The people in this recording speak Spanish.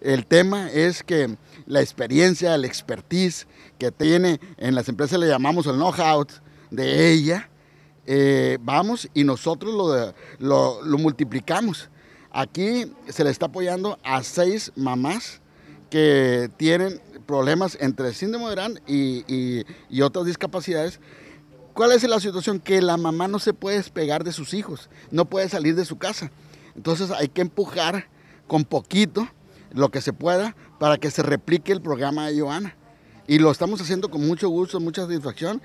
El tema es que la experiencia, el expertise que tiene en las empresas, le llamamos el know-how de ella, eh, vamos y nosotros lo, lo, multiplicamos. Aquí se le está apoyando a seis mamás que tienen problemas entre síndrome de Down y, y, y, otras discapacidades. ¿Cuál es la situación? Que la mamá no se puede despegar de sus hijos, no puede salir de su casa. Entonces hay que empujar con poquito lo que se pueda para que se replique el programa de Joana. Y lo estamos haciendo con mucho gusto, mucha satisfacción